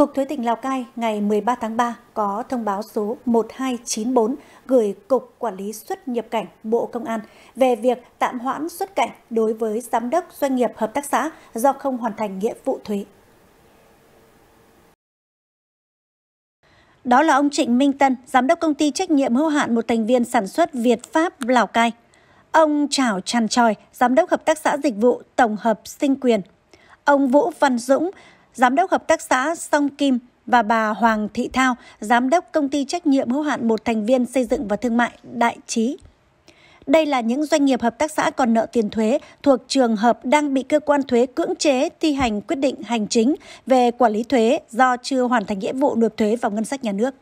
Cục Thuế tỉnh Lào Cai ngày 13 tháng 3 có thông báo số 1294 gửi Cục Quản lý xuất nhập cảnh Bộ Công an về việc tạm hoãn xuất cảnh đối với giám đốc doanh nghiệp hợp tác xã do không hoàn thành nghĩa vụ thuế. Đó là ông Trịnh Minh Tân, giám đốc công ty trách nhiệm hữu hạn một thành viên sản xuất Việt Pháp Lào Cai. Ông Trảo Tràn Tròi, giám đốc hợp tác xã dịch vụ tổng hợp sinh quyền. Ông Vũ Văn Dũng, giám đốc hợp tác xã Song Kim và bà Hoàng Thị Thao, giám đốc công ty trách nhiệm hữu hạn một thành viên xây dựng và thương mại Đại Trí. Đây là những doanh nghiệp hợp tác xã còn nợ tiền thuế thuộc trường hợp đang bị cơ quan thuế cưỡng chế thi hành quyết định hành chính về quản lý thuế do chưa hoàn thành nghĩa vụ nộp thuế vào ngân sách nhà nước.